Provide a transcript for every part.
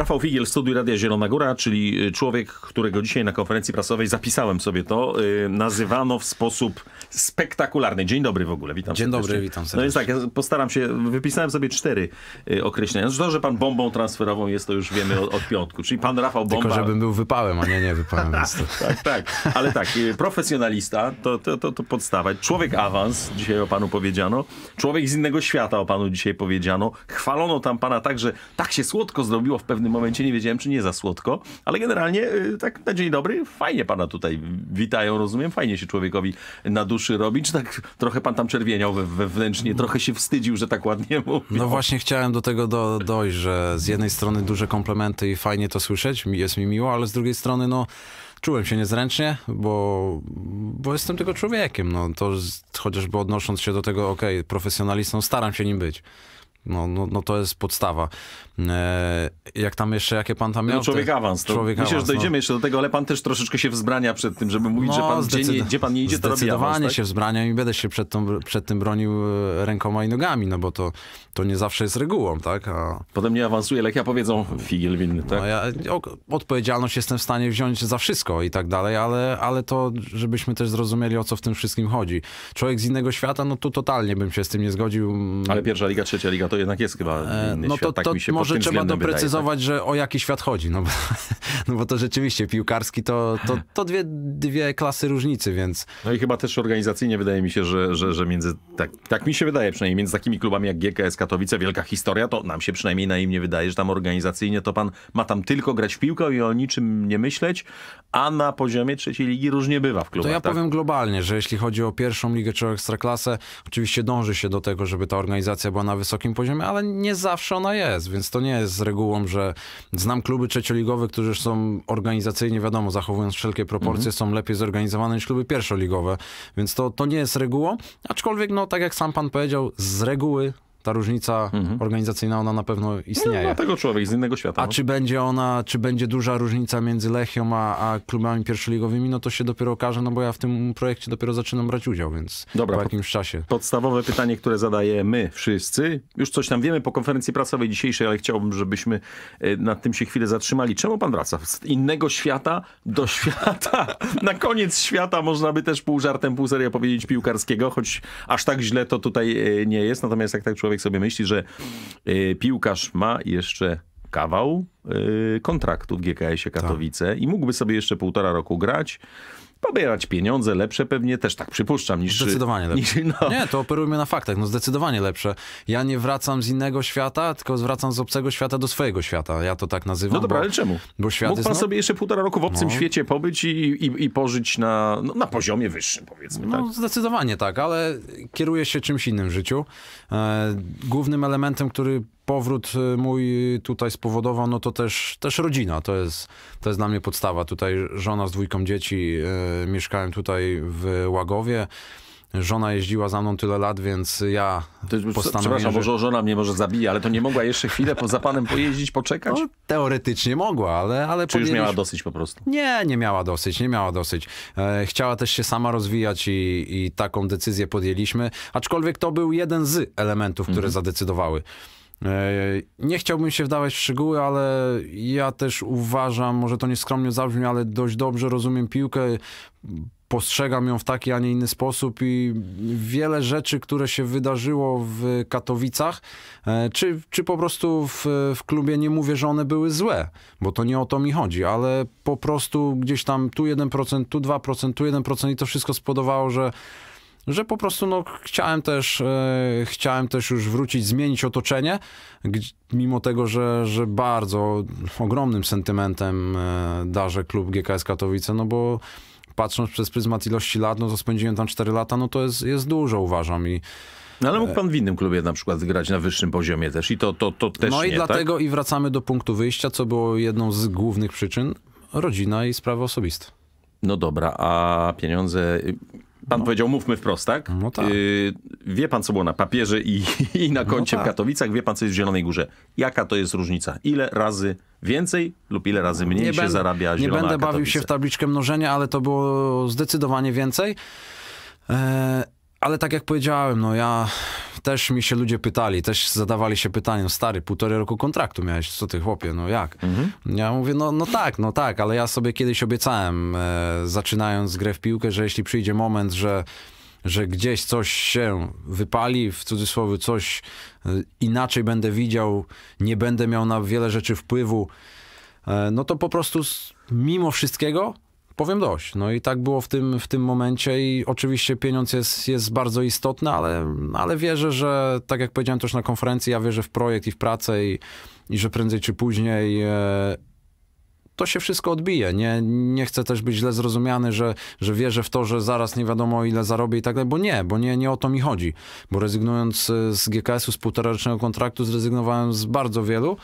Rafał Figiel, studiu Radia Zielona Góra, czyli y, człowiek, którego dzisiaj na konferencji prasowej zapisałem sobie to, y, nazywano w sposób spektakularny. Dzień dobry w ogóle, witam Dzień serdecznie. dobry, witam serdecznie. No jest tak, ja postaram się, wypisałem sobie cztery y, określenia. To, że pan bombą transferową jest, to już wiemy od, od piątku, czyli pan Rafał Bomba. Tylko, żebym był wypałem, a nie, nie wypałem. tak, tak, ale tak, profesjonalista, to, to, to, to podstawa. Człowiek awans, dzisiaj o panu powiedziano. Człowiek z innego świata o panu dzisiaj powiedziano. Chwalono tam pana tak, że tak się słodko zrobiło w pewnym pewnym momencie nie wiedziałem, czy nie za słodko, ale generalnie y, tak na dzień dobry, fajnie pana tutaj witają, rozumiem, fajnie się człowiekowi na duszy robi, czy tak trochę pan tam czerwieniał wewnętrznie, trochę się wstydził, że tak ładnie mówi. No właśnie chciałem do tego do, dojść, że z jednej strony duże komplementy i fajnie to słyszeć, jest mi miło, ale z drugiej strony no czułem się niezręcznie, bo, bo jestem tylko człowiekiem. No, to chociażby odnosząc się do tego, ok, profesjonalistą, staram się nim być. No, no, no to jest podstawa. E, jak tam jeszcze, jakie pan tam no, miał? No człowiek awans. To człowiek myślę, awans, że dojdziemy no. jeszcze do tego, ale pan też troszeczkę się wzbrania przed tym, żeby mówić, no, że pan gdzie, nie, gdzie, pan nie idzie, to robi awans, tak? się wzbrania i będę się przed, tą, przed tym bronił e, rękoma i nogami, no bo to, to nie zawsze jest regułą, tak? A... Potem nie awansuje, jak ja powiedzą figiel winny, tak? No, ja, odpowiedzialność jestem w stanie wziąć za wszystko i tak dalej, ale, ale to, żebyśmy też zrozumieli, o co w tym wszystkim chodzi. Człowiek z innego świata, no tu totalnie bym się z tym nie zgodził. Mm. Ale pierwsza liga, trzecia liga to jednak jest chyba e, inny no, to, tak to mi się może może trzeba doprecyzować, wydaje, tak? że o jaki świat chodzi, no bo, no bo to rzeczywiście piłkarski to, to, to dwie, dwie klasy różnicy, więc... No i chyba też organizacyjnie wydaje mi się, że, że, że między, tak, tak mi się wydaje przynajmniej, między takimi klubami jak GKS Katowice, wielka historia, to nam się przynajmniej na im nie wydaje, że tam organizacyjnie to pan ma tam tylko grać w piłkę i o niczym nie myśleć, a na poziomie trzeciej ligi różnie bywa w klubach. To ja tak? powiem globalnie, że jeśli chodzi o pierwszą ligę czy ekstraklasę, oczywiście dąży się do tego, żeby ta organizacja była na wysokim poziomie, ale nie zawsze ona jest, więc to nie jest z regułą, że znam kluby trzecioligowe, którzy są organizacyjnie, wiadomo, zachowując wszelkie proporcje, mhm. są lepiej zorganizowane niż kluby pierwszoligowe, więc to, to nie jest regułą, aczkolwiek, no tak jak sam pan powiedział, z reguły ta różnica mhm. organizacyjna, ona na pewno istnieje. No, dlatego człowiek z innego świata. A no. czy będzie ona, czy będzie duża różnica między Lechią a, a, klubami pierwszoligowymi, no to się dopiero okaże, no bo ja w tym projekcie dopiero zaczynam brać udział, więc Dobra, po jakimś czasie. Podstawowe pytanie, które zadajemy wszyscy, już coś tam wiemy po konferencji prasowej dzisiejszej, ale chciałbym, żebyśmy e, nad tym się chwilę zatrzymali. Czemu pan wraca? Z innego świata do świata. Na koniec świata można by też pół żartem, pół serio powiedzieć piłkarskiego, choć aż tak źle to tutaj e, nie jest. Natomiast jak tak człowiek człowiek sobie myśli, że y, piłkarz ma jeszcze kawał y, kontraktu w GKS-ie tak. Katowice tak. i mógłby sobie jeszcze półtora roku grać pobierać pieniądze, lepsze pewnie też tak przypuszczam niż... Zdecydowanie lepsze. Niż, no. Nie, to operujmy na faktach, no zdecydowanie lepsze. Ja nie wracam z innego świata, tylko zwracam z obcego świata do swojego świata, ja to tak nazywam. No dobra, bo, ale czemu? Bo świat Mógł pan jest, no... sobie jeszcze półtora roku w obcym no. świecie pobyć i, i, i pożyć na, no, na poziomie wyższym powiedzmy, no, tak? zdecydowanie tak, ale kieruję się czymś innym w życiu. E, głównym elementem, który powrót y, mój tutaj spowodował, no to też, też rodzina. To jest, to jest dla mnie podstawa. Tutaj żona z dwójką dzieci, y, mieszkałem tutaj w Łagowie. Żona jeździła za mną tyle lat, więc ja postanowiłem... Przepraszam, że... bo żona mnie może zabije, ale to nie mogła jeszcze chwilę poza panem pojeździć, poczekać? No, teoretycznie mogła, ale... ale Czy podjęliśmy... już miała dosyć po prostu? Nie, nie miała dosyć, nie miała dosyć. E, chciała też się sama rozwijać i, i, taką decyzję podjęliśmy, aczkolwiek to był jeden z elementów, które mhm. zadecydowały. E, nie chciałbym się wdawać w szczegóły, ale ja też uważam, może to nieskromnie zabrzmi, ale dość dobrze rozumiem piłkę. Postrzegam ją w taki, a nie inny sposób, i wiele rzeczy, które się wydarzyło w Katowicach, e, czy, czy po prostu w, w klubie, nie mówię, że one były złe, bo to nie o to mi chodzi, ale po prostu gdzieś tam tu 1%, tu 2%, tu 1% i to wszystko spowodowało, że że po prostu no, chciałem, też, e, chciałem też już wrócić, zmienić otoczenie, mimo tego, że, że bardzo ogromnym sentymentem e, darzę klub GKS Katowice, no bo patrząc przez pryzmat ilości lat, no to spędziłem tam 4 lata, no to jest, jest dużo uważam i no ale mógł e, pan w innym klubie na przykład grać na wyższym poziomie też i to, to, to też No i nie, tak? dlatego tak? i wracamy do punktu wyjścia, co było jedną z głównych przyczyn, rodzina i sprawy osobiste. No dobra, a pieniądze Pan no. powiedział, mówmy wprost, tak? No tak. Yy, wie pan, co było na papierze i, i na no koncie no tak. w Katowicach, wie pan, co jest w Zielonej Górze. Jaka to jest różnica? Ile razy więcej lub ile razy mniej nie się ben, zarabia Zielona Nie będę bawił się w tabliczkę mnożenia, ale to było zdecydowanie więcej. E, ale tak jak powiedziałem, no ja też mi się ludzie pytali, też zadawali się pytaniem, stary, półtorej roku kontraktu miałeś, co ty chłopie, no jak? Mhm. Ja mówię, no, no tak, no tak, ale ja sobie kiedyś obiecałem, e, zaczynając grę w piłkę, że jeśli przyjdzie moment, że, że gdzieś coś się wypali, w cudzysłowie coś e, inaczej będę widział, nie będę miał na wiele rzeczy wpływu, e, no to po prostu mimo wszystkiego powiem dość. No i tak było w tym, w tym momencie i oczywiście pieniądz jest, jest bardzo istotny, ale, ale wierzę, że tak jak powiedziałem też na konferencji, ja wierzę w projekt i w pracę i, i że prędzej czy później e, to się wszystko odbije. Nie, nie chcę też być źle zrozumiany, że, że wierzę w to, że zaraz nie wiadomo ile zarobię i tak dalej, bo nie, bo nie, nie o to mi chodzi. Bo rezygnując e, z GKS-u, z półtorarocznego kontraktu, zrezygnowałem z bardzo wielu,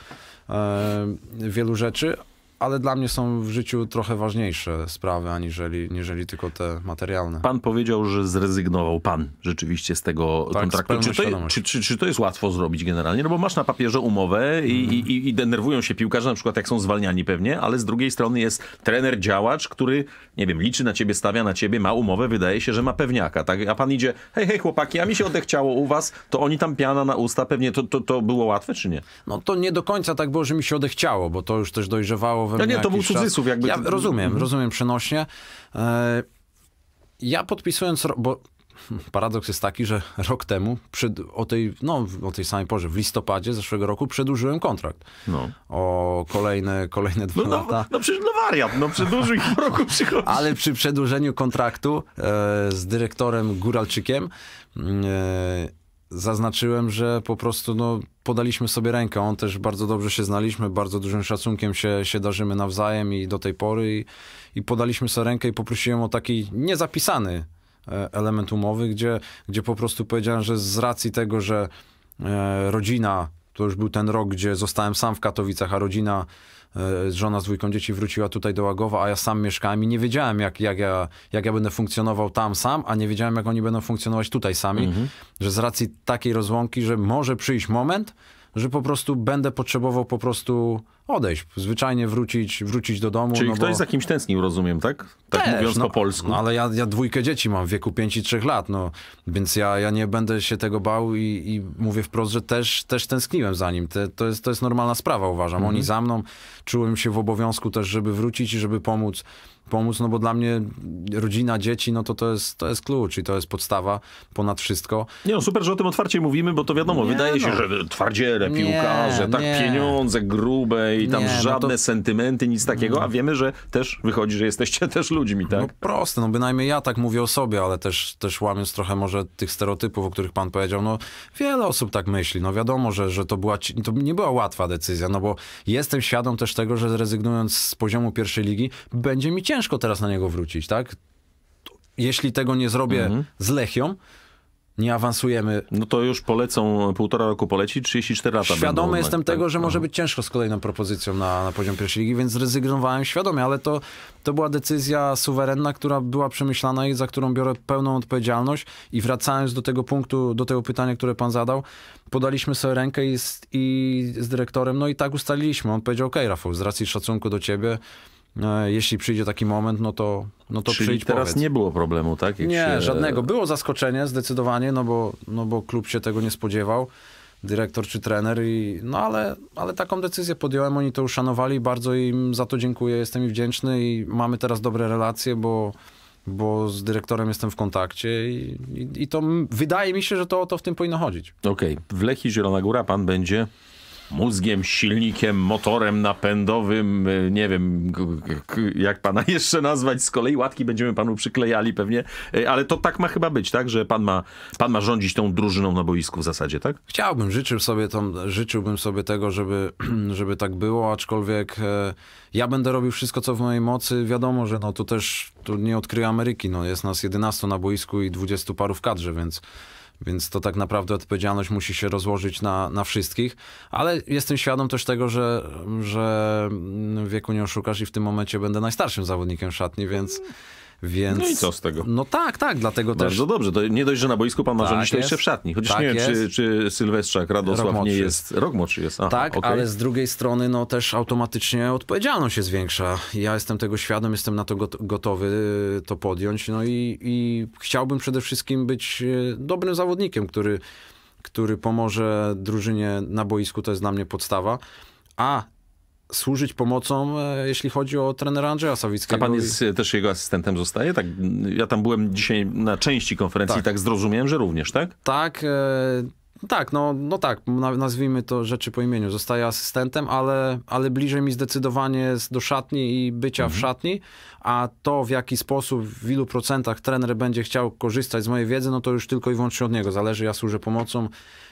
e, wielu rzeczy, ale dla mnie są w życiu trochę ważniejsze sprawy, aniżeli niżeli tylko te materialne. Pan powiedział, że zrezygnował pan rzeczywiście z tego tak, kontraktu. Czy to, czy, czy, czy to, jest łatwo zrobić generalnie? No bo masz na papierze umowę i, mm. i, i denerwują się piłkarze, na przykład jak są zwalniani pewnie, ale z drugiej strony jest trener, działacz, który, nie wiem, liczy na ciebie, stawia na ciebie, ma umowę, wydaje się, że ma pewniaka, tak? A pan idzie, hej, hej chłopaki, a mi się odechciało u was, to oni tam piana na usta, pewnie to, to, to było łatwe, czy nie? No to nie do końca tak było, że mi się odechciało, bo to już też dojrzewało no nie, to był cudzysłów jakby. Ja rozumiem, mhm. rozumiem przenośnie. E, ja podpisując, bo paradoks jest taki, że rok temu, o, tej, no, o tej samej porze, w listopadzie zeszłego roku przedłużyłem kontrakt. No. O kolejne, kolejne dwa no, no lata. No przecież no wariat, no przedłużył i po roku przychodzi. Ale przy przedłużeniu kontraktu e, z dyrektorem Góralczykiem mm, e, zaznaczyłem, że po prostu no, podaliśmy sobie rękę. On też bardzo dobrze się znaliśmy, bardzo dużym szacunkiem się, się darzymy nawzajem i do tej pory. I, I podaliśmy sobie rękę i poprosiłem o taki niezapisany e, element umowy, gdzie, gdzie po prostu powiedziałem, że z racji tego, że e, rodzina, to już był ten rok, gdzie zostałem sam w Katowicach, a rodzina E, żona z dwójką dzieci wróciła tutaj do Łagowa, a ja sam mieszkałem i nie wiedziałem, jak, jak, ja, jak ja będę funkcjonował tam sam, a nie wiedziałem, jak oni będą funkcjonować tutaj sami, mhm. że z racji takiej rozłąki, że może przyjść moment, że po prostu będę potrzebował po prostu odejść, zwyczajnie wrócić, wrócić do domu. Czyli no ktoś bo... za kimś tęsknił, rozumiem, tak? Tak Też, mówiąc no, po polsku. No, ale ja, ja dwójkę dzieci mam w wieku 5 i 3 lat, no, więc ja, ja nie będę się tego bał i, i mówię wprost, że też, też tęskniłem za nim. to, jest, to jest normalna sprawa, uważam. Mhm. Oni za mną, czułem się w obowiązku też, żeby wrócić i żeby pomóc pomóc, no bo dla mnie rodzina, dzieci, no to to jest, to jest klucz i to jest podstawa ponad wszystko. Nie no, super, że o tym otwarcie mówimy, bo to wiadomo, nie wydaje no. się, że twardziele, piłkarze, nie, tak nie. pieniądze grube i tam nie, żadne no to... sentymenty, nic takiego, a wiemy, że też wychodzi, że jesteście też ludźmi, tak? No proste, no bynajmniej ja tak mówię o sobie, ale też, też łamiąc trochę może tych stereotypów, o których pan powiedział, no wiele osób tak myśli, no wiadomo, że, że to, była, to nie była łatwa decyzja, no bo jestem świadom też tego, że zrezygnując z poziomu pierwszej ligi, będzie mi ciężko teraz na niego wrócić, tak? Jeśli tego nie zrobię mhm. z Lechią, nie awansujemy. No to już polecą, półtora roku poleci, 34 lata. Świadomy tak, jestem tak, tego, że no. może być ciężko z kolejną propozycją na, na poziom pierwszej ligi, więc zrezygnowałem świadomie, ale to, to była decyzja suwerenna, która była przemyślana i za którą biorę pełną odpowiedzialność. I wracając do tego punktu, do tego pytania, które pan zadał, podaliśmy sobie rękę i z, i z dyrektorem, no i tak ustaliliśmy. On powiedział, ok, Rafał, z racji szacunku do ciebie, no, jeśli przyjdzie taki moment, no to, no to Czyli przyjdź teraz powiedz. nie było problemu, tak? Jak nie, się... żadnego. Było zaskoczenie zdecydowanie, no bo, no bo klub się tego nie spodziewał, dyrektor czy trener, i, no ale, ale taką decyzję podjąłem, oni to uszanowali, bardzo im za to dziękuję, jestem im wdzięczny i mamy teraz dobre relacje, bo, bo z dyrektorem jestem w kontakcie i, i, i to wydaje mi się, że to o to w tym powinno chodzić. Okej, okay. w Lechii Zielona Góra pan będzie mózgiem, silnikiem, motorem napędowym, e, nie wiem jak pana jeszcze nazwać, z kolei łatki będziemy panu przyklejali pewnie, e, ale to tak ma chyba być, tak, że pan ma, pan ma rządzić tą drużyną na boisku w zasadzie, tak? Chciałbym, życzył sobie tą, życzyłbym sobie tego, żeby, żeby tak było, aczkolwiek e, ja będę robił wszystko, co w mojej mocy, wiadomo, że no tu też tu nie odkryję Ameryki, no jest nas 11 na boisku i 20 paru w kadrze, więc więc to tak naprawdę odpowiedzialność musi się rozłożyć na, na wszystkich. Ale jestem świadom też tego, że, że mm, wieku nie oszukasz i w tym momencie będę najstarszym zawodnikiem szatni, więc... Mm. Więc... No i co z tego? No tak, tak, dlatego Bardzo też... Bardzo dobrze, to nie dość, że na boisku pan ma tak to jeszcze w szatni. Chociaż tak nie wiem, czy, czy Sylwestrzak Radosław nie jest... Rok moczy jest, Aha, Tak, okay. ale z drugiej strony no też automatycznie odpowiedzialność się zwiększa. Ja jestem tego świadom, jestem na to gotowy y, to podjąć. No i, i chciałbym przede wszystkim być y, dobrym zawodnikiem, który, który pomoże drużynie na boisku, to jest dla mnie podstawa. A służyć pomocą, e, jeśli chodzi o trenera Andrzeja Sawickiego. A pan jest e, też jego asystentem zostaje? Tak, ja tam byłem dzisiaj na części konferencji tak. i tak zrozumiałem, że również, tak? Tak, e, tak, no, no tak, nazwijmy to rzeczy po imieniu. Zostaję asystentem, ale, ale bliżej mi zdecydowanie jest do szatni i bycia mhm. w szatni, a to w jaki sposób, w ilu procentach trener będzie chciał korzystać z mojej wiedzy, no to już tylko i wyłącznie od niego zależy. Ja służę pomocą,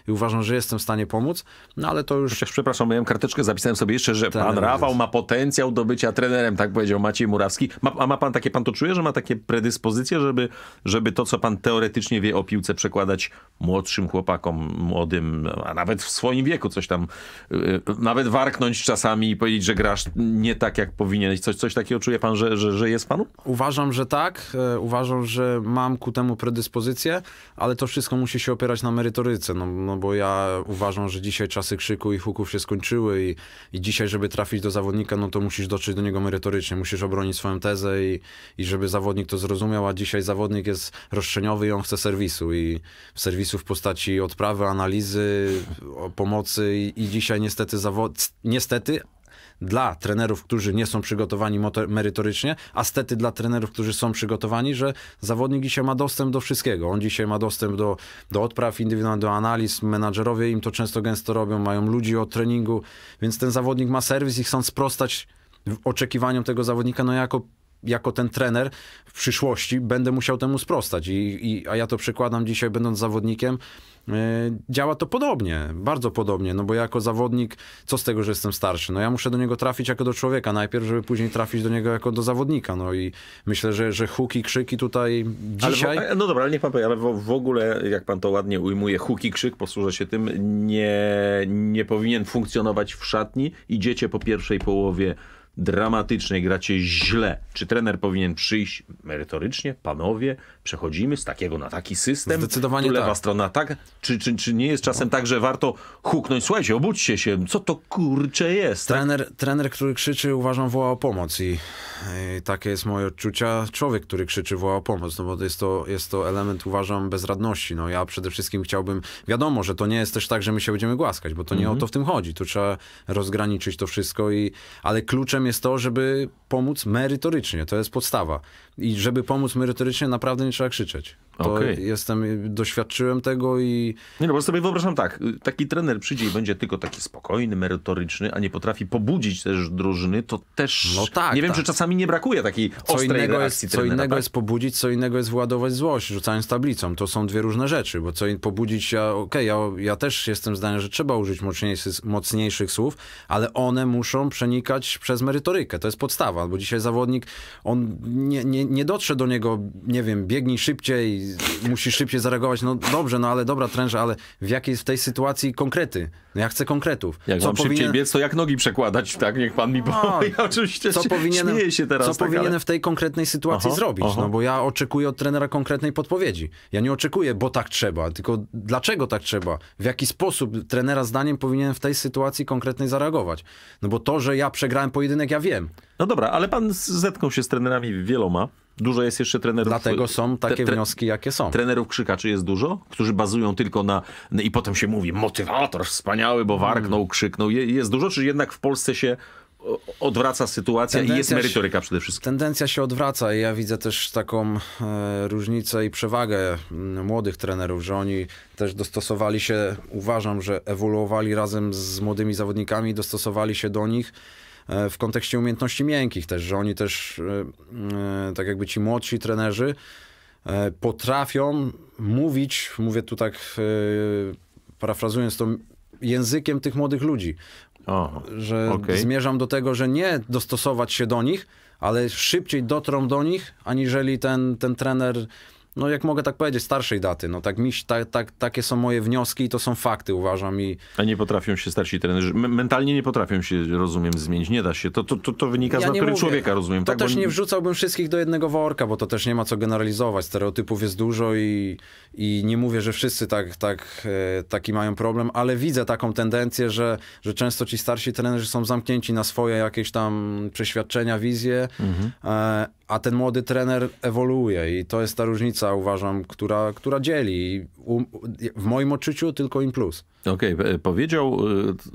i uważam, że jestem w stanie pomóc, no ale to już... przepraszam, miałem karteczkę, zapisałem sobie jeszcze, że tak, pan tak. Rafał ma potencjał do bycia trenerem, tak powiedział Maciej Murawski. Ma, a ma pan takie, pan to czuje, że ma takie predyspozycje, żeby, żeby to, co pan teoretycznie wie o piłce, przekładać młodszym chłopakom, młodym, a nawet w swoim wieku coś tam, y, nawet warknąć czasami i powiedzieć, że grasz nie tak, jak powinieneś. Coś, coś takiego czuje pan, że, że, że jest panu? Uważam, że tak. E, uważam, że mam ku temu predyspozycję, ale to wszystko musi się opierać na merytoryce. No, no no bo ja uważam, że dzisiaj czasy krzyku i huków się skończyły i, i dzisiaj, żeby trafić do zawodnika, no to musisz dotrzeć do niego merytorycznie, musisz obronić swoją tezę i, i żeby zawodnik to zrozumiał, a dzisiaj zawodnik jest roszczeniowy i on chce serwisu i serwisu w postaci odprawy, analizy, pomocy i, i dzisiaj niestety zawod... niestety, dla trenerów, którzy nie są przygotowani merytorycznie, a stety dla trenerów, którzy są przygotowani, że zawodnik dzisiaj ma dostęp do wszystkiego. On dzisiaj ma dostęp do, do odpraw indywidualnych, do analiz, menadżerowie im to często gęsto robią, mają ludzi od treningu, więc ten zawodnik ma serwis i chcąc sprostać oczekiwaniom tego zawodnika, no jako jako ten trener w przyszłości będę musiał temu sprostać. I, i, a ja to przykładam dzisiaj, będąc zawodnikiem. E, działa to podobnie, bardzo podobnie, no bo jako zawodnik, co z tego, że jestem starszy? No ja muszę do niego trafić jako do człowieka najpierw, żeby później trafić do niego jako do zawodnika, no i myślę, że, że huki, krzyki tutaj dzisiaj... Ale, no dobra, ale niech pan powie, ale w, w ogóle, jak pan to ładnie ujmuje, huki, krzyk, posłużę się tym, nie, nie powinien funkcjonować w szatni. Idziecie po pierwszej połowie dramatycznej, gracie źle. Czy trener powinien przyjść merytorycznie? Panowie, przechodzimy z takiego na taki system. Zdecydowanie tu lewa tak. strona tak. Czy, czy, czy nie jest czasem tak, że warto huknąć, słuchajcie, obudźcie się, co to kurcze jest? Trener, tak? trener który krzyczy, uważam, woła o pomoc I, i, takie jest moje odczucia. Człowiek, który krzyczy, woła o pomoc, no bo jest to, jest to element, uważam, bezradności. No ja przede wszystkim chciałbym, wiadomo, że to nie jest też tak, że my się będziemy głaskać, bo to nie mm -hmm. o mhm. to w tym chodzi. Tu trzeba rozgraniczyć to wszystko i, ale kluczem celem jest to, żeby pomóc merytorycznie. To jest podstawa i żeby pomóc merytorycznie, naprawdę nie trzeba krzyczeć. To okay. jestem, doświadczyłem tego i... Nie no, bo sobie wyobrażam tak, y, taki trener przyjdzie i będzie tylko taki spokojny, merytoryczny, a nie potrafi pobudzić też drużyny, to też... No tak, Nie wiem, tak. czy czasami nie brakuje takiej co ostrej innego jest, trenera, Co innego tak? jest pobudzić, co innego jest władować złość, rzucając tablicą. To są dwie różne rzeczy, bo co in, pobudzić, ja, okej, okay, ja, ja też jestem zdania, że trzeba użyć mocniejszych, mocniejszych słów, ale one muszą przenikać przez merytorykę. To jest podstawa, bo dzisiaj zawodnik, on nie, nie nie, dotrze do niego, nie wiem, biegnij szybciej, musisz szybciej zareagować, no dobrze, no ale dobra, trężę, ale w jakiej jest w tej sytuacji konkrety? No ja chcę konkretów. Jak co mam powinien... szybciej biec, to jak nogi przekładać, tak? Niech pan mi no, powie. ja oczywiście co powinienem, się teraz. Co tak, powinienem ale... w tej konkretnej sytuacji aha, zrobić? Aha. No bo ja oczekuję od trenera konkretnej podpowiedzi. Ja nie oczekuję, bo tak trzeba, tylko dlaczego tak trzeba? W jaki sposób trenera zdaniem powinienem w tej sytuacji konkretnej zareagować? No bo to, że ja przegrałem pojedynek, ja wiem. No dobra, ale pan zetknął się z trenerami wieloma. Dużo jest jeszcze trenerów. Dlatego są takie tre, wnioski, jakie są. Trenerów krzykaczy jest dużo, którzy bazują tylko na. No I potem się mówi, motywator wspaniały, bo hmm. warknął, mm. krzyknął. Jest dużo, czy jednak w Polsce się odwraca sytuacja tendencja i jest merytoryka przede wszystkim. Tendencja się odwraca i ja widzę też taką e, różnicę i przewagę mm, młodych trenerów, że oni też dostosowali się, uważam, że ewoluowali razem z młodymi zawodnikami, dostosowali się do nich E, w kontekście umiejętności miękkich też, że oni też, e, e, tak jakby ci młodsi trenerzy, potrafią mówić, mówię tu tak, parafrazując to, językiem tych młodych ludzi. Aha, że okay. zmierzam do tego, że nie dostosować się do nich, ale szybciej dotrą do nich, aniżeli ten, ten trener no jak mogę tak powiedzieć, starszej daty. No tak, tak-, tak, takie są moje wnioski i to są fakty, uważam. I... A nie potrafią się starsi trenerzy, mentalnie nie potrafią się, rozumiem, zmienić, nie da się. To, to, to, to wynika ja z natury człowieka, rozumiem. To tak, też bo... nie wrzucałbym wszystkich do jednego worka, bo to też nie ma co generalizować. Stereotypów jest dużo i, i nie mówię, że wszyscy tak, tak, e, taki mają problem, ale widzę taką tendencję, że, że często ci starsi trenerzy są zamknięci na swoje jakieś tam przeświadczenia, wizje, mhm. E, a ten młody trener ewoluuje i to jest ta różnica praca, uważam, która, która dzieli. w moim odczuciu tylko im plus. Okej, okay. E, powiedział,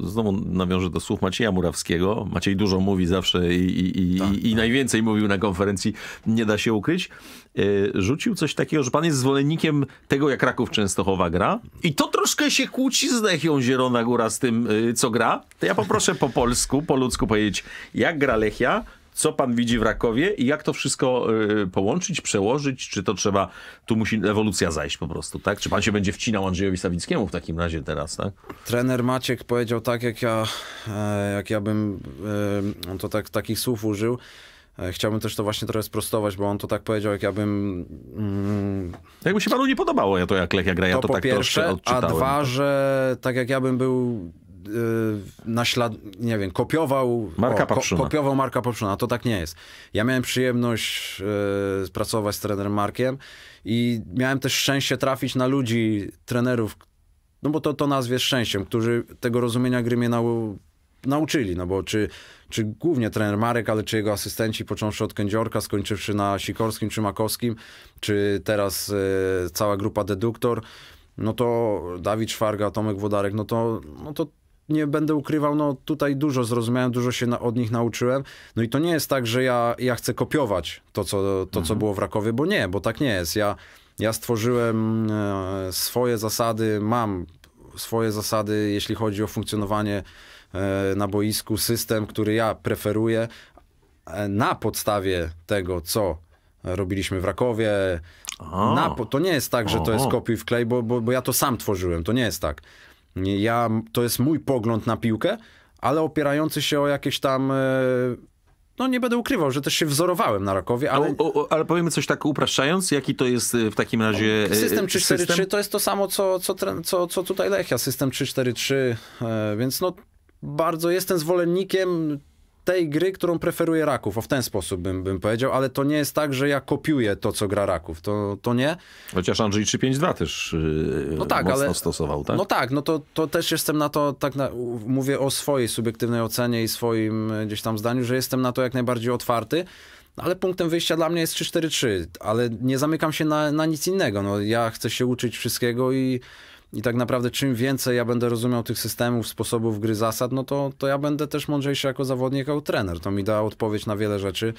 e, znowu nawiążę do słów Macieja Murawskiego. Maciej dużo mówi zawsze i, i, i, tak, i tak. najwięcej mówił na konferencji, nie da się ukryć. E, rzucił coś takiego, że pan jest zwolennikiem tego, jak Raków Częstochowa gra i to troszkę się kłóci z Lechią Zielona Góra z tym, co gra. To ja poproszę po polsku, po ludzku powiedzieć, jak gra Lechia, co pan widzi w Rakowie i jak to wszystko y, połączyć, przełożyć, czy to trzeba, tu musi ewolucja zajść po prostu, tak? Czy pan się będzie wcinał Andrzejowi Sawickiemu w takim razie teraz, tak? Trener Maciek powiedział tak, jak ja, e, jak ja bym, e, on to tak, takich słów użył, e, Chciałbym też to właśnie trochę sprostować, bo on to tak powiedział, jak ja bym... Mm, Jakby się panu nie podobało ja to, jak Lechia gra, ja to, to tak pierwsze, troszkę odczytałem. A dwa, że tak jak ja bym był Y, naślad... nie wiem, kopiował... Marka o, Papszuna. Ko kopiował Marka Papszuna. To tak nie jest. Ja miałem przyjemność y, pracować z trenerem Markiem i miałem też szczęście trafić na ludzi, trenerów, no bo to, to nazwie szczęściem, którzy tego rozumienia gry mnie nau nauczyli, no bo czy, czy głównie trener Marek, ale czy jego asystenci, począwszy od Kędziorka, skończywszy na Sikorskim czy Makowskim, czy teraz y, cała grupa Deduktor, no to Dawid Szwarga, Tomek Wodarek, no to, no to nie będę ukrywał, no tutaj dużo zrozumiałem, dużo się na, od nich nauczyłem. No i to nie jest tak, że ja, ja chcę kopiować to, co, to mhm. co było w Rakowie, bo nie, bo tak nie jest. Ja, ja stworzyłem e, swoje zasady, mam swoje zasady, jeśli chodzi o funkcjonowanie e, na boisku, system, który ja preferuję e, na podstawie tego, co robiliśmy w Rakowie. Na, to nie jest tak, że to jest kopiuj w klej, bo, bo, bo ja to sam tworzyłem, to nie jest tak. Ja, to jest mój pogląd na piłkę, ale opierający się o jakieś tam e, no nie będę ukrywał, że też się wzorowałem na Rakowie, ale... O, o, ale powiemy coś tak upraszczając, jaki to jest e, w takim razie... E, system 3-4-3 to jest to samo, co, co, co, co tutaj Lechia, system 3-4-3, więc no bardzo jestem zwolennikiem tej gry, którą preferuje Raków. O w ten sposób bym, bym powiedział, ale to nie jest tak, że ja kopiuję to, co gra Raków. To, to nie. Chociaż Andrzej 352 też yy, no tak, mocno ale, stosował, tak? No tak, no to, to też jestem na to, tak na, mówię o swojej subiektywnej ocenie i swoim e, gdzieś tam zdaniu, że jestem na to jak najbardziej otwarty. No ale punktem wyjścia dla mnie jest 3-4-3, ale nie zamykam się na, na nic innego. No, ja chcę się uczyć wszystkiego i i tak naprawdę czym więcej ja będę rozumiał tych systemów, sposobów gry, zasad, no to, to ja będę też mądrzejszy jako zawodnik, jako trener. To mi da odpowiedź na wiele rzeczy,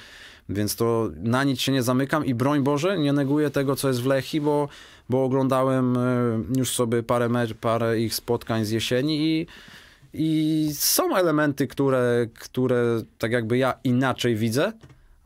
więc to na nic się nie zamykam i broń Boże, nie neguję tego, co jest w Lechi, bo, bo oglądałem e, już sobie parę, mecz, parę ich spotkań z jesieni i i są elementy, które, które tak jakby ja inaczej widzę,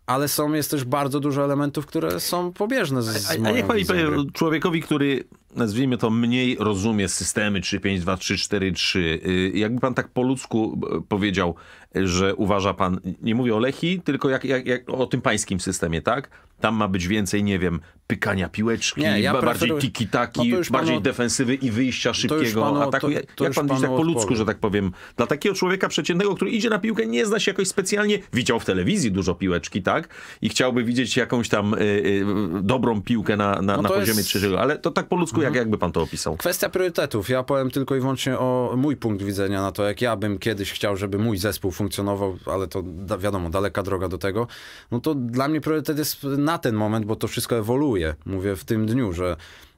ale są, jest też bardzo dużo elementów, które są pobieżne z, A, a niech pani powie człowiekowi, który nazwijmy to, mniej rozumie systemy 3, 5, 2, 3, 4, 3. Jakby pan tak po ludzku powiedział, że uważa pan, nie mówię o Lechi, tylko jak, jak, jak o tym pańskim systemie, tak? Tam ma być więcej, nie wiem, pykania piłeczki, nie, ja bardziej preferuję... tiki-taki, no bardziej panu... defensywy i wyjścia szybkiego panu, ataku. To, to Jak pan widzi tak po ludzku, że tak powiem? Dla takiego człowieka przeciętnego, który idzie na piłkę, nie zna się jakoś specjalnie, widział w telewizji dużo piłeczki, tak? I chciałby widzieć jakąś tam y, y, dobrą piłkę na, na, no na poziomie jest... trzeciego. Ale to tak po ludzku, mhm. jak, jakby pan to opisał? Kwestia priorytetów. Ja powiem tylko i wyłącznie o mój punkt widzenia na to, jak ja bym kiedyś chciał, żeby mój zespół funkcjonował, ale to wiadomo, daleka droga do tego. No to dla mnie priorytet jest na ten moment, bo to wszystko ewoluuje Mówię w tym dniu, że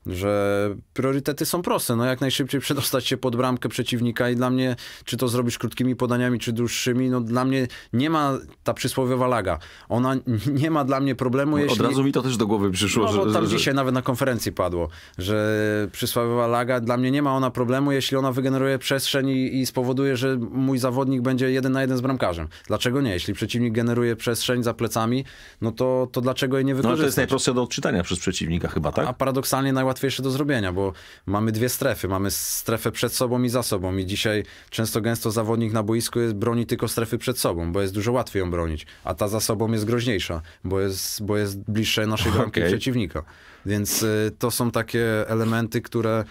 że priorytety są proste. No jak najszybciej przedostać się pod bramkę przeciwnika i dla mnie, czy to zrobisz krótkimi podaniami, czy dłuższymi, no dla mnie nie ma ta przysłowiowa laga. Ona nie ma dla mnie problemu, no, jeśli... Od razu mi to też do głowy przyszło. No, tam że, dzisiaj nawet na konferencji padło, że przysłowiowa laga, dla mnie nie ma ona problemu, jeśli ona wygeneruje przestrzeń i, i spowoduje, że mój zawodnik będzie jeden na jeden z bramkarzem. Dlaczego nie? Jeśli przeciwnik generuje przestrzeń za plecami, no to, to dlaczego jej nie wykorzystać? No to jest najprostsze do odczytania przez przeciwnika chyba, tak? A paradoksalnie najłatwiej łatwiejsze do zrobienia, bo mamy dwie strefy. Mamy strefę przed sobą i za sobą i dzisiaj często gęsto zawodnik na boisku jest, broni tylko strefy przed sobą, bo jest dużo łatwiej ją bronić, a ta za sobą jest groźniejsza, bo jest, bo jest bliższa naszej bramki okay. przeciwnika. Więc y, to są takie elementy, które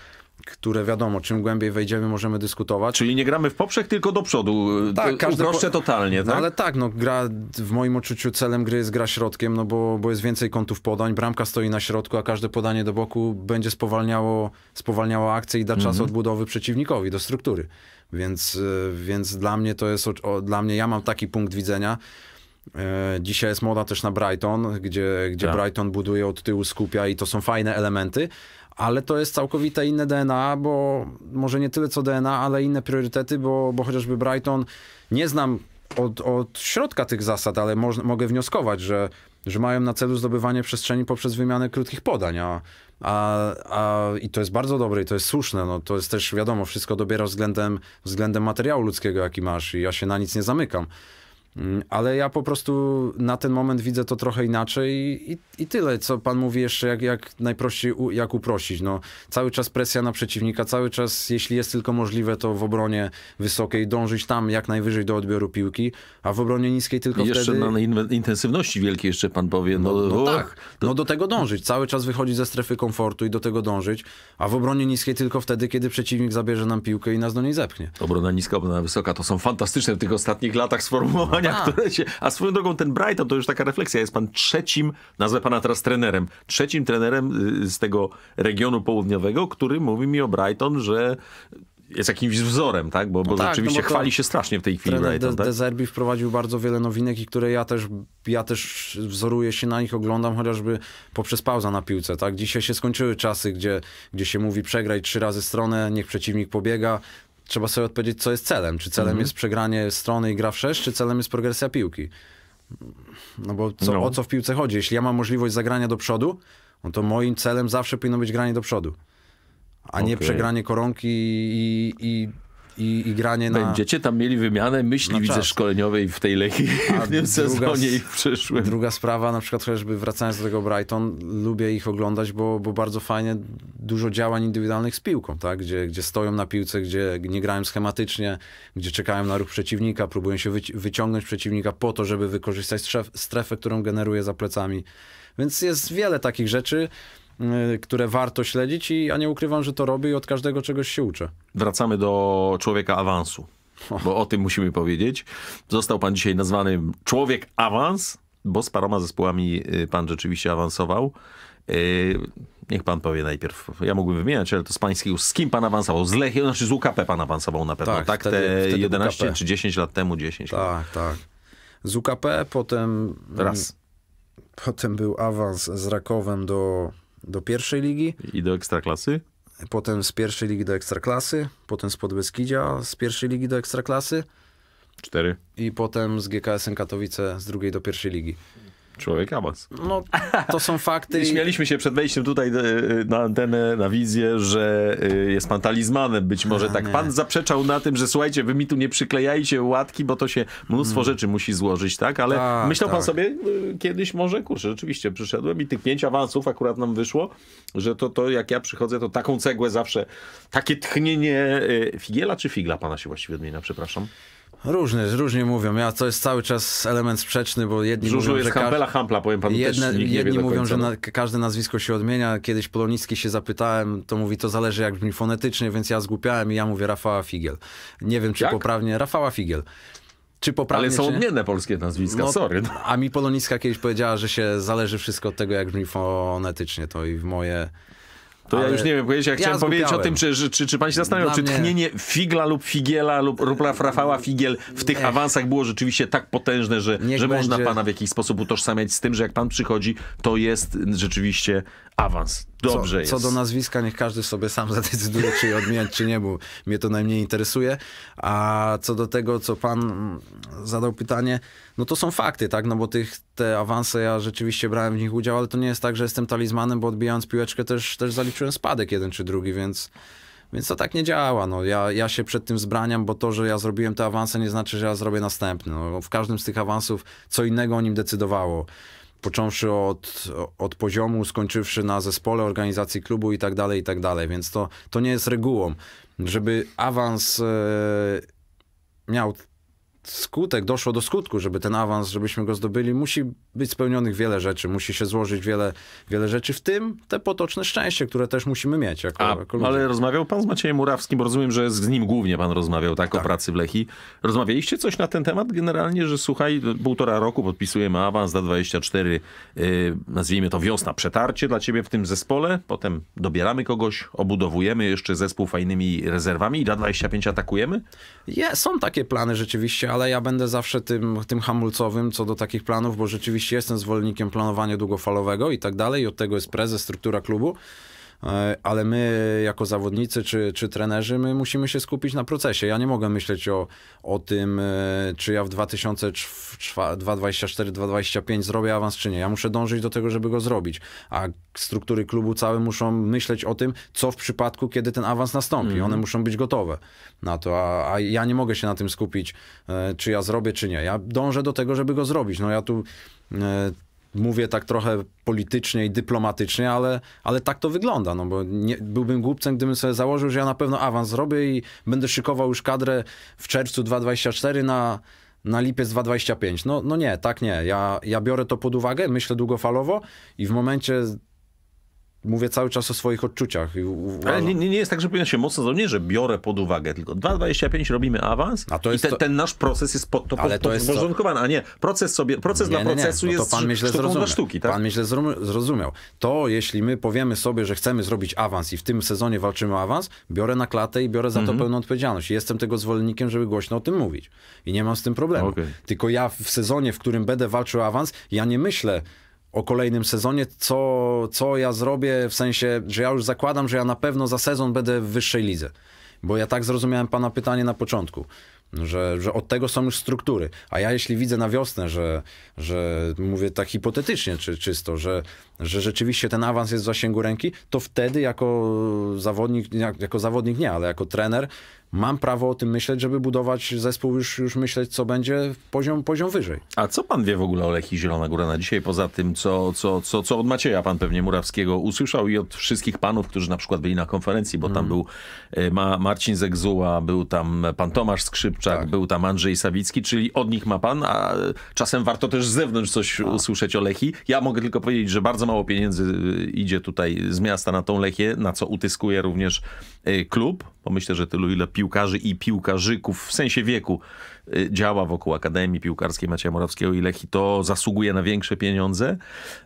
które wiadomo, czym głębiej wejdziemy, możemy dyskutować. Czyli nie gramy w poprzek, tylko do przodu. Y, tak, y, każdy po... totalnie, no tak? No, ale tak, no gra w moim odczuciu celem gry jest gra środkiem, no bo, bo jest więcej kątów podań, bramka stoi na środku, a każde podanie do boku będzie spowalniało, spowalniało akcję i da mhm. czas odbudowy przeciwnikowi do struktury. Więc, y, więc dla mnie to jest, o, dla mnie ja mam taki punkt widzenia, e, Dzisiaj jest moda też na Brighton, gdzie, gdzie tak. Brighton buduje od tyłu, skupia i to są fajne elementy, ale to jest całkowite inne DNA, bo może nie tyle co DNA, ale inne priorytety, bo, bo chociażby Brighton, nie znam od, od środka tych zasad, ale moż, mogę wnioskować, że, że mają na celu zdobywanie przestrzeni poprzez wymianę krótkich podań, a, a, a, i to jest bardzo dobre i to jest słuszne, no, to jest też wiadomo, wszystko dobiera względem, względem materiału ludzkiego, jaki masz i ja się na nic nie zamykam. Mm, ale ja po prostu na ten moment widzę to trochę inaczej i, i tyle, co pan mówi jeszcze, jak, jak najprościej, u, jak uprościć. No, cały czas presja na przeciwnika, cały czas, jeśli jest tylko możliwe, to w obronie wysokiej dążyć tam jak najwyżej do odbioru piłki, a w obronie niskiej tylko jeszcze wtedy... Jeszcze na intensywności wielkiej jeszcze pan powie. No, no, no tak, no do tego dążyć. Cały czas wychodzić ze strefy komfortu i do tego dążyć, a w obronie niskiej tylko wtedy, kiedy przeciwnik zabierze nam piłkę i nas do niej zepchnie. Obrona niska, obrona wysoka, to są fantastyczne w tych ostatnich latach sformułowania a. które się... A swoją drogą ten Brighton, to już taka refleksja, jest pan trzecim, nazwę pana teraz trenerem, trzecim trenerem y, z tego regionu południowego, który mówi mi o Brighton, że jest jakimś wzorem, tak? Bo, bo no tak, rzeczywiście no bo chwali się strasznie w tej chwili Brighton. De, tak? Dezerbi wprowadził bardzo wiele nowinek i które ja też, ja też wzoruję się na nich, oglądam chociażby poprzez pauza na piłce, tak? Dzisiaj się skończyły czasy, gdzie, gdzie się mówi przegraj trzy razy stronę, niech przeciwnik pobiega, trzeba sobie odpowiedzieć, co jest celem. Czy celem mhm. jest przegranie strony i gra w sześć, czy celem jest progresja piłki? No bo co, no. o co w piłce chodzi? Jeśli ja mam możliwość zagrania do przodu, no to moim celem zawsze powinno być granie do przodu, a okay. nie przegranie koronki i, i i, i granie na... Będziecie tam mieli wymianę myśli, widzę, szkoleniowej w tej Lechii w tym sezonie i w przyszłym. Druga sprawa, na przykład chociażby wracając do tego Brighton, lubię ich oglądać, bo, bo bardzo fajnie dużo działań indywidualnych z piłką, tak? gdzie, gdzie stoją na piłce, gdzie nie grają schematycznie, gdzie czekają na ruch przeciwnika, próbują się wyci wyciągnąć przeciwnika po to, żeby wykorzystać strefę, którą generuje za plecami. Więc jest wiele takich rzeczy, Y, które warto śledzić i ja nie ukrywam, że to robię i od każdego czegoś się uczę. Wracamy do człowieka awansu, bo o tym musimy powiedzieć. Został pan dzisiaj nazwany człowiek awans, bo z paroma zespołami y, pan rzeczywiście awansował. Y, niech pan powie najpierw. Ja mógłbym wymieniać, ale to z pańskiego. Z kim pan awansował? Z Lechii, znaczy z UKP pan awansował na pewno. Tak, tak wtedy, te 11 czy 10 lat temu, 10 tak, lat. Tak, tak. Z UKP potem... Raz. Potem był awans z Rakowem do do pierwszej ligi. I do ekstraklasy? Potem z pierwszej ligi do ekstraklasy, potem z Podbeskidzia z pierwszej ligi do ekstraklasy. Cztery. I potem z GKS-em Katowice z drugiej do pierwszej ligi. Człowiek awans. No, to są fakty. I śmialiśmy się przed wejściem tutaj e, na antenę, na wizję, że e, jest pan talizmanem. Być może A, tak. Nie. Pan zaprzeczał na tym, że słuchajcie, wy mi tu nie przyklejajcie łatki, bo to się mnóstwo hmm. rzeczy musi złożyć, tak? Ale tak, myślał tak. pan sobie e, kiedyś może, kurczę, rzeczywiście przyszedłem i tych pięć awansów akurat nam wyszło, że to, to jak ja przychodzę, to taką cegłę zawsze, takie tchnienie. Figiela czy figla pana się właściwie odmienia, przepraszam? Różne, różnie mówią. Ja to jest cały czas element sprzeczny, bo jedni mówią, jest że Campbella Hampla, powiem panu jedne, też, Jedni mówią, że no. na, każde nazwisko się odmienia. Kiedyś Polonicki się zapytałem, to mówi, to zależy jak brzmi fonetycznie, więc ja zgłupiałem i ja mówię Rafała Figiel. Nie wiem, czy jak? poprawnie. Rafała Figiel. Czy poprawnie, Ale są odmienne polskie nazwiska, no, sorry. No. A mi Poloniska kiedyś powiedziała, że się zależy wszystko od tego, jak brzmi fonetycznie to i w moje to Ale ja już nie wiem, powiedzieć, ja, ja chciałem zgubiałem. powiedzieć o tym, czy, czy, czy, czy pan się zastanawiał, czy mnie... tchnienie Figla lub Figiela lub, lub Rafała Figiel w tych awansach było rzeczywiście tak potężne, że, że można pana w jakiś sposób utożsamiać z tym, że jak pan przychodzi, to jest rzeczywiście awans. Dobrze co, jest. Co do nazwiska, niech każdy sobie sam zadecyduje, czy je odmieniać, czy nie, bo mnie to najmniej interesuje. A co do tego, co pan zadał pytanie, no to są fakty, tak? No bo tych, te awanse, ja rzeczywiście brałem w nich udział, ale to nie jest tak, że jestem talizmanem, bo odbijając piłeczkę też, też zaliczyłem spadek jeden czy drugi, więc... Więc to tak nie działa. No, ja, ja się przed tym zbraniam, bo to, że ja zrobiłem te awanse, nie znaczy, że ja zrobię następny. No, w każdym z tych awansów co innego o nim decydowało począwszy od, od poziomu, skończywszy na zespole, organizacji klubu i tak dalej, i tak dalej. Więc to, to nie jest regułą, żeby awans e, miał skutek, doszło do skutku, żeby ten awans, żebyśmy go zdobyli, musi być spełnionych wiele rzeczy, musi się złożyć wiele, wiele rzeczy, w tym te potoczne szczęście, które też musimy mieć. Jako, A, jako ale rozmawiał pan z Maciejem Murawskim, rozumiem, że z nim głównie pan rozmawiał tak, tak, o pracy w Lechi. Rozmawialiście coś na ten temat generalnie, że słuchaj, półtora roku podpisujemy awans dla 24, yy, nazwijmy to wiosna, przetarcie dla ciebie w tym zespole, potem dobieramy kogoś, obudowujemy jeszcze zespół fajnymi rezerwami i dla 25 atakujemy? Yeah, są takie plany rzeczywiście, ale ja będę zawsze tym, tym hamulcowym co do takich planów, bo rzeczywiście jestem zwolennikiem planowania długofalowego i tak dalej. Od tego jest prezes, struktura klubu. E, ale my jako zawodnicy czy, czy trenerzy, my musimy się skupić na procesie. Ja nie mogę myśleć o, o tym, e, czy ja w 2024-2025 zrobię awans, czy nie. Ja muszę dążyć do tego, żeby go zrobić. A struktury klubu całe muszą myśleć o tym, co w przypadku, kiedy ten awans nastąpi. Mm. One muszą być gotowe na to, a, a ja nie mogę się na tym skupić, e, czy ja zrobię, czy nie. Ja dążę do tego, żeby go zrobić. No ja tu mówię tak trochę politycznie i dyplomatycznie, ale, ale tak to wygląda, no bo nie, byłbym głupcem, gdybym sobie założył, że ja na pewno awans zrobię i będę szykował już kadrę w czerwcu 2024 na, na lipiec 2025. No, no nie, tak nie. Ja, ja biorę to pod uwagę, myślę długofalowo i w momencie Mówię cały czas o swoich odczuciach. Ale nie, nie, jest tak, że powinien się mocno nie, że biorę pod uwagę, tylko 2,25 robimy awans a to jest i te, to... ten nasz proces jest pod to, ale to jest a nie proces sobie, proces nie, dla procesu nie, nie. No to pan jest dla sztuki. Tak? Pan źle zrozumiał. To jeśli my powiemy sobie, że chcemy zrobić awans i w tym sezonie walczymy o awans, biorę na klatę i biorę za to mhm. pełną odpowiedzialność. Jestem tego zwolennikiem, żeby głośno o tym mówić. I nie mam z tym problemu. Okay. Tylko ja w sezonie, w którym będę walczył o awans, ja nie myślę, o kolejnym sezonie, co, co ja zrobię, w sensie, że ja już zakładam, że ja na pewno za sezon będę w wyższej lidze. Bo ja tak zrozumiałem pana pytanie na początku że, że od tego są już struktury. A ja jeśli widzę na wiosnę, że, że mówię tak hipotetycznie czy, czysto, że, że rzeczywiście ten awans jest w zasięgu ręki, to wtedy jako zawodnik, jak, jako zawodnik nie, ale jako trener mam prawo o tym myśleć, żeby budować zespół, już, już myśleć, co będzie poziom, poziom wyżej. A co pan wie w ogóle o Lechii Zielona Góra na dzisiaj, poza tym, co, co, co, co od Macieja pan pewnie Murawskiego usłyszał i od wszystkich panów, którzy na przykład byli na konferencji, bo mm. tam mhm. był y, ma Marcin Zegzuła, był tam pan Tomasz Skrzyp, Kipczak, tak. był tam Andrzej Sawicki, czyli od nich ma pan, a czasem warto też z zewnątrz coś tak. usłyszeć o Lechi. Ja mogę tylko powiedzieć, że bardzo mało pieniędzy y, idzie tutaj z miasta na tą Lechię, na co utyskuje również y, klub, bo myślę, że tylu ile piłkarzy i piłkarzyków w sensie wieku y, działa wokół Akademii Piłkarskiej Macieja Morawskiego i Lechi, to zasługuje na większe pieniądze.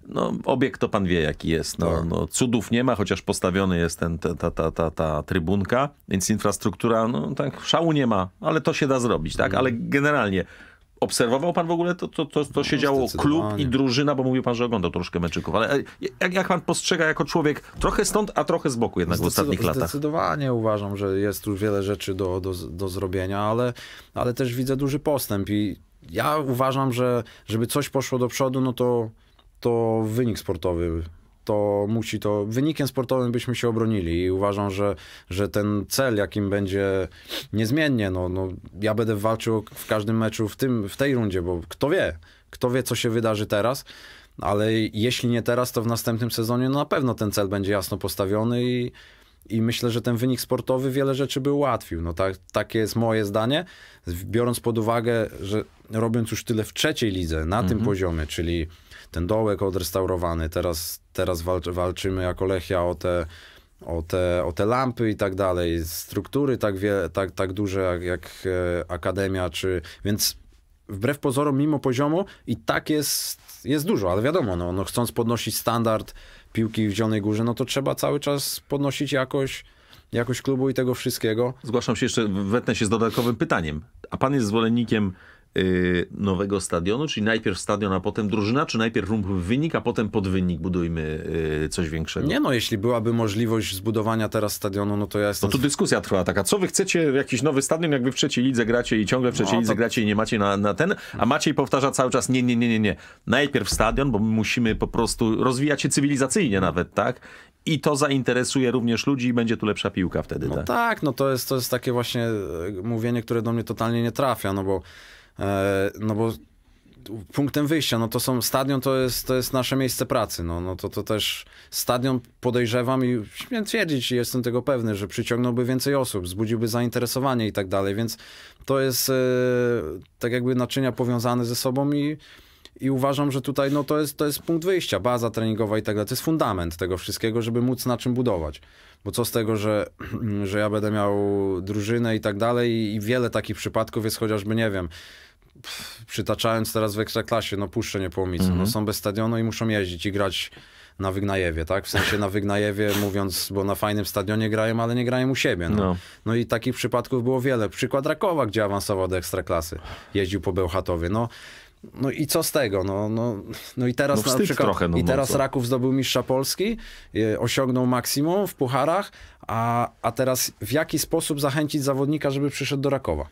No, obiekt to pan wie jaki jest. No, tak. no cudów nie ma, chociaż postawiony jest ten, ta, ta, ta, ta, ta trybunka, więc infrastruktura, no tak, szału nie ma, ale to się się da zrobić, tak? Ale mhm. generalnie Obserwował pan w ogóle to, co to, to, to się no, działo? Klub i drużyna, bo mówił pan, że oglądał troszkę meczyków, ale e, jak, jak pan postrzega jako człowiek trochę stąd, a trochę z boku jednak w ostatnich latach? Zdecydowanie uważam, że jest tu wiele rzeczy do, do, do zrobienia, ale, ale też widzę duży postęp i ja uważam, że żeby coś poszło do przodu, no to, to wynik sportowy to musi to wynikiem sportowym byśmy się obronili i uważam, że, że ten cel, jakim będzie niezmiennie, no, no ja będę walczył w każdym meczu w, tym, w tej rundzie, bo kto wie, kto wie, co się wydarzy teraz, ale jeśli nie teraz, to w następnym sezonie no, na pewno ten cel będzie jasno postawiony i i myślę, że ten wynik sportowy wiele rzeczy by ułatwił. No tak, takie jest moje zdanie, biorąc pod uwagę, że robiąc już tyle w trzeciej lidze, na tym mhm. poziomie, czyli ten dołek odrestaurowany, teraz, teraz walczy, walczymy jako Lechia o te, o te, o te lampy i tak dalej, struktury tak, wie, tak, tak duże jak, jak e, Akademia, czy... Więc wbrew pozorom, mimo poziomu i tak jest, jest dużo, ale wiadomo, no, no chcąc podnosić standard piłki w Zielonej Górze, no to trzeba cały czas podnosić jakość, jakość klubu i tego wszystkiego. Zgłaszam się jeszcze, wetnę się z dodatkowym pytaniem. A pan jest zwolennikiem Y, nowego stadionu, czyli najpierw stadion, a potem drużyna, czy najpierw wynik, a potem pod wynik budujmy y, coś większego? Nie no, jeśli byłaby możliwość zbudowania teraz stadionu, no to ja jestem... No tu dyskusja trwa taka, co wy chcecie, jakiś nowy stadion, jakby w trzeciej lidze gracie i ciągle w trzeciej no, lidze to... gracie i nie macie na, na ten, a Maciej powtarza cały czas, nie, nie, nie, nie, nie, najpierw stadion, bo my musimy po prostu rozwijać się cywilizacyjnie nawet, tak? I to zainteresuje również ludzi i będzie tu lepsza piłka wtedy, no tak? tak? no to jest, to jest takie właśnie e, mówienie, które do mnie totalnie nie trafia, no bo E, no bo punktem wyjścia, no to są, stadion to jest, to jest nasze miejsce pracy, no, no to, to też stadion podejrzewam i śmiem twierdzić jestem tego pewny, że przyciągnąłby więcej osób, wzbudziłby zainteresowanie i tak dalej, więc to jest e, tak jakby naczynia powiązane ze sobą i i uważam, że tutaj no, to, jest, to jest punkt wyjścia, baza treningowa i tak dalej. To jest fundament tego wszystkiego, żeby móc na czym budować. Bo co z tego, że, że ja będę miał drużynę i tak dalej, i wiele takich przypadków jest chociażby, nie wiem, przytaczając teraz w ekstraklasie, no puszczę Niepołomice, no, mhm. no są bez stadionu i muszą jeździć i grać na Wygnajewie, tak? W sensie na Wygnajewie, mówiąc, bo na fajnym stadionie grają, ale nie grają u siebie. No. no. No. i takich przypadków było wiele. Przykład Rakowa, gdzie awansował do Ekstraklasy. Jeździł po Bełchatowie. No no i co z tego? No, no, no i teraz no na przykład, trochę, no i teraz Raków zdobył mistrza Polski, osiągnął maksimum w pucharach, a, a teraz w jaki sposób zachęcić zawodnika, żeby przyszedł do Rakowa?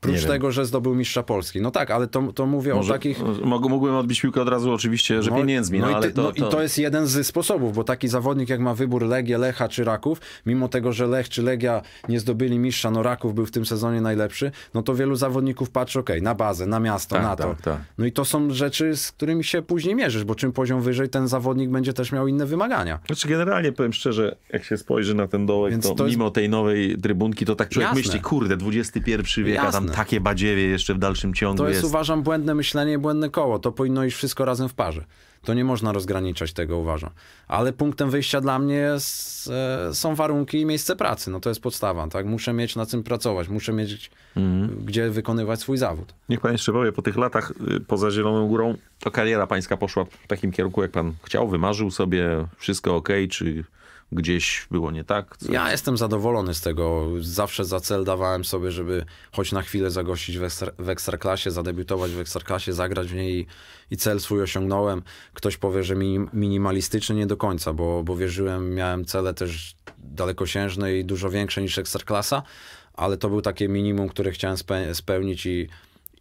Prócz tego, że zdobył mistrza Polski. No tak, ale to, to mówię Może, o takich... Mógłbym odbić piłkę od razu oczywiście, że no, pieniędzmi, no, no ale ty, no to, no, I to jest jeden z sposobów, bo taki zawodnik jak ma wybór Legię, Lecha czy Raków, mimo tego, że Lech czy Legia nie zdobyli mistrza, no Raków był w tym sezonie najlepszy, no to wielu zawodników patrzy, ok, na bazę, na miasto, tak, na tak, to. Tak, tak. No i to są rzeczy, z którymi się później mierzysz, bo czym poziom wyżej, ten zawodnik będzie też miał inne wymagania. Znaczy generalnie powiem szczerze, jak się spojrzy na ten dołek, Więc to, to jest... mimo tej nowej trybunki, to tak człowiek Jasne. myśli, kurde, XXI wiek, Jasne. a tam takie badziewie jeszcze w dalszym ciągu To jest, jest. uważam, błędne myślenie, błędne koło. To powinno iść wszystko razem w parze. To nie można rozgraniczać tego, uważam. Ale punktem wyjścia dla mnie jest, e, są warunki i miejsce pracy. No to jest podstawa, tak? Muszę mieć na czym pracować, muszę mieć e, mhm. gdzie wykonywać swój zawód. Niech pan jeszcze powie, po tych latach y, poza Zieloną Górą, to kariera pańska poszła w takim kierunku, jak pan chciał, wymarzył sobie, wszystko ok, czy gdzieś było nie tak. Co... Ja jestem zadowolony z tego. Zawsze za cel dawałem sobie, żeby choć na chwilę zagościć w, ekstra, w Ekstraklasie, zadebiutować w Ekstraklasie, zagrać w niej i cel swój osiągnąłem. Ktoś powie, że minim, minimalistyczny nie do końca, bo, bo wierzyłem, miałem cele też dalekosiężne i dużo większe niż Ekstraklasa, ale to był takie minimum, które chciałem spe, spełnić i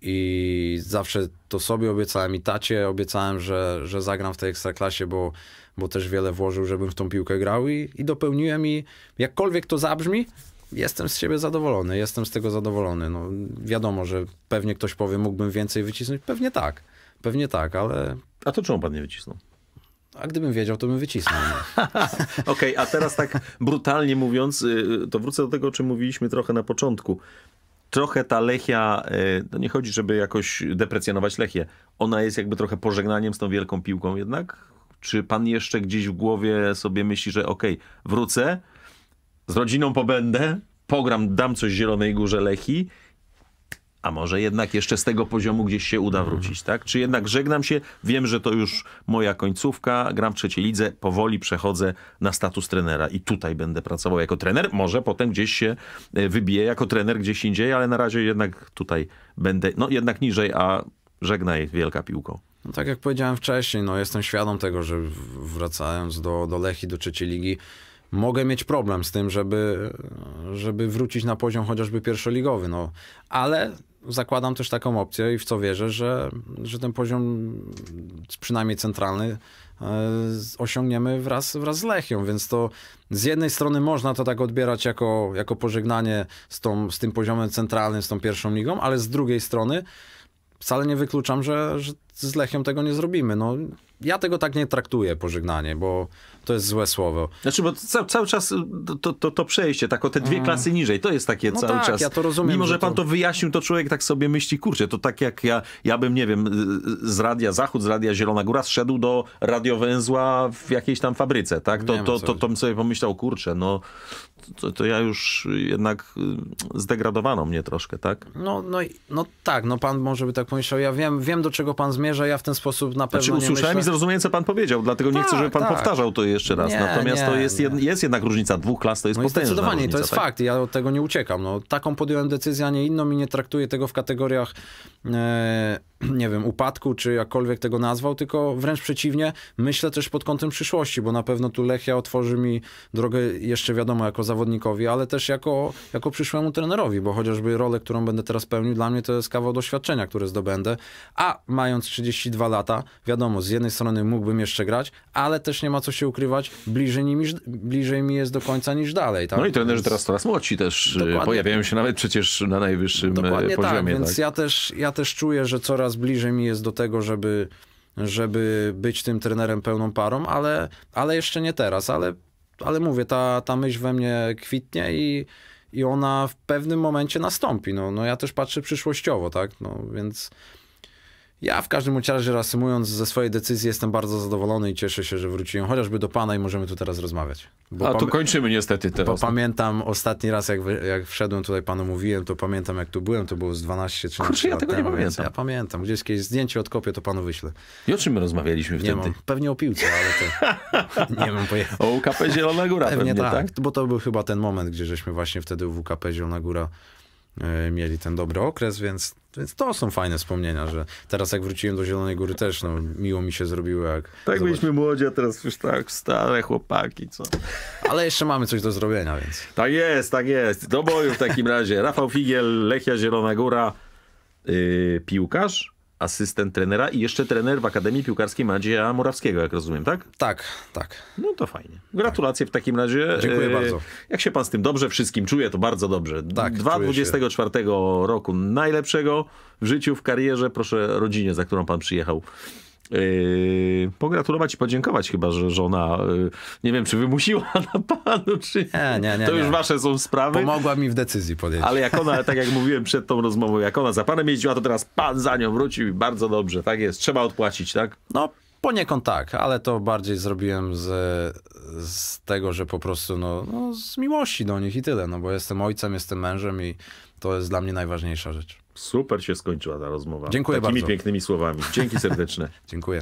i zawsze to sobie obiecałem i tacie obiecałem, że, że zagram w tej ekstraklasie, bo bo też wiele włożył, żebym w tą piłkę grał i, i dopełniłem i jakkolwiek to zabrzmi, jestem z siebie zadowolony, jestem z tego zadowolony. No, wiadomo, że pewnie ktoś powie, mógłbym więcej wycisnąć, pewnie tak, pewnie tak, ale... A to czemu pan nie wycisnął? A gdybym wiedział, to bym wycisnął. No. Okej, okay, a teraz tak brutalnie mówiąc, y, to wrócę do tego, o czym mówiliśmy trochę na początku. Trochę ta Lechia, no nie chodzi, żeby jakoś deprecjonować Lechię. Ona jest jakby trochę pożegnaniem z tą wielką piłką jednak? Czy pan jeszcze gdzieś w głowie sobie myśli, że okej, okay, wrócę, z rodziną pobędę, pogram, dam coś Zielonej Górze Lechi, a może jednak jeszcze z tego poziomu gdzieś się uda mhm. wrócić, tak? Czy jednak żegnam się, wiem, że to już moja końcówka, gram w trzeciej lidze, powoli przechodzę na status trenera i tutaj będę pracował jako trener, może potem gdzieś się e, wybiję jako trener gdzieś indziej, ale na razie jednak tutaj będę, no jednak niżej, a żegnaj wielka piłko. No tak jak powiedziałem wcześniej, no jestem świadom tego, że wracając do, do Lechi, do trzeciej ligi, mogę mieć problem z tym, żeby, żeby wrócić na poziom chociażby pierwszoligowy. No. Ale zakładam też taką opcję i w co wierzę, że, że ten poziom przynajmniej centralny e, osiągniemy wraz, wraz z Lechią, więc to z jednej strony można to tak odbierać jako, jako pożegnanie z, tą, z tym poziomem centralnym, z tą pierwszą ligą, ale z drugiej strony wcale nie wykluczam, że, że z Lechią tego nie zrobimy. No, ja tego tak nie traktuję, pożegnanie, bo to jest złe słowo. Znaczy, bo cały, cały czas y, to, to, to przejście, tak o te dwie mm. klasy niżej, to jest takie no cały tak, czas. Ja to rozumiem, Mimo, że, że pan to... to... wyjaśnił, to człowiek tak sobie myśli, kurczę, to tak jak ja, ja bym, nie wiem, y, y, z Radia Zachód, z Radia Zielona Góra zszedł do radiowęzła w jakiejś tam fabryce, tak? To, to to, to, to bym sobie pomyślał, kurczę, no to, to, ja już jednak zdegradowano mnie troszkę, tak? No, no, no tak, no pan może by tak pomyślał, ja wiem, wiem do czego pan zmierza, ja w ten sposób na znaczy, pewno znaczy, nie myślę zrozumiałem, co pan powiedział, dlatego tak, nie chcę, żeby pan tak, tak. powtarzał to jeszcze raz. Nie, Natomiast nie, to jest, jed, jest jednak różnica dwóch klas, to jest no potężna Zdecydowanie, różnica, to jest tak? fakt, ja od tego nie uciekam. No, taką podjąłem decyzję, a nie inną i nie traktuję tego w kategoriach, e, nie wiem, upadku, czy jakkolwiek tego nazwał, tylko wręcz przeciwnie, myślę też pod kątem przyszłości, bo na pewno tu Lechia otworzy mi drogę jeszcze wiadomo jako zawodnikowi, ale też jako, jako przyszłemu trenerowi, bo chociażby rolę, którą będę teraz pełnił, dla mnie to jest kawał doświadczenia, które zdobędę, a mając 32 lata, wiadomo, z jednej strony strony mógłbym jeszcze grać, ale też nie ma co się ukrywać, bliżej, bliżej mi jest do końca niż dalej. Tak? No i trenerzy teraz coraz młodsi też e, Dokładnie. pojawiają się nawet przecież na najwyższym e, Dokładnie tak, poziomie. Tak, więc tak? Ja, też, ja też czuję, że coraz bliżej mi jest do tego, żeby żeby być tym trenerem pełną parą, ale, ale jeszcze nie teraz, ale, ale mówię, ta, ta myśl we mnie kwitnie i, i ona w pewnym momencie nastąpi. No, no ja też patrzę przyszłościowo, tak? No, więc ja w każdym razie reasumując ze swojej decyzji jestem bardzo zadowolony i cieszę się, że wróciłem chociażby do pana i możemy tu teraz rozmawiać. Bo A to kończymy niestety teraz. Bo pamiętam ostatni raz jak, jak wszedłem tutaj panu mówiłem, to pamiętam jak tu byłem, to było z 12 czy Kurczę, ja tego temu, nie pamiętam. Ja pamiętam. Gdzieś jakieś zdjęcie odkopię, to panu wyślę. I o czym my rozmawialiśmy wtedy? Nie mam. Pewnie o piłce, ale to nie mam pojęcia. O UKP Zielona Góra pewnie, pewnie tak, tak, bo to był chyba ten moment, gdzie żeśmy właśnie wtedy w UKP Zielona Góra E, mieli ten dobry okres, więc, więc to są fajne wspomnienia, że teraz jak wróciłem do Zielonej Góry też, no, miło mi się zrobiło jak... Tak byliśmy młodzi, a teraz już tak stare chłopaki, co? Ale jeszcze mamy coś do zrobienia, więc... Tak jest, tak jest. Do boju w takim razie. Rafał Figiel, Lechia Zielona Góra, yy, piłkarz, asystent trenera i jeszcze trener w Akademii Piłkarskiej Madzieja Murawskiego, jak rozumiem, tak? Tak, tak. No to fajnie. Gratulacje tak. w takim razie. Dziękuję e, bardzo. Jak się pan z tym dobrze wszystkim czuje, to bardzo dobrze. Tak, 2024 roku najlepszego w życiu, w karierze. Proszę rodzinie, za którą pan przyjechał. Yy, pogratulować i podziękować chyba, że żona, yy, nie wiem, czy wymusiła na panu, czy nie, nie, nie to już nie. wasze są sprawy. Pomogła mi w decyzji podjęć. Ale jak ona, tak jak mówiłem przed tą rozmową, jak ona za panem jeździła, to teraz pan za nią wrócił i bardzo dobrze, tak jest, trzeba odpłacić, tak? No, Poniekąd tak, ale to bardziej zrobiłem z, z tego, że po prostu no, no, z miłości do nich i tyle, no bo jestem ojcem, jestem mężem i to jest dla mnie najważniejsza rzecz. Super się skończyła ta rozmowa. Dziękuję Takimi bardzo. pięknymi słowami. Dzięki serdeczne. Dziękuję.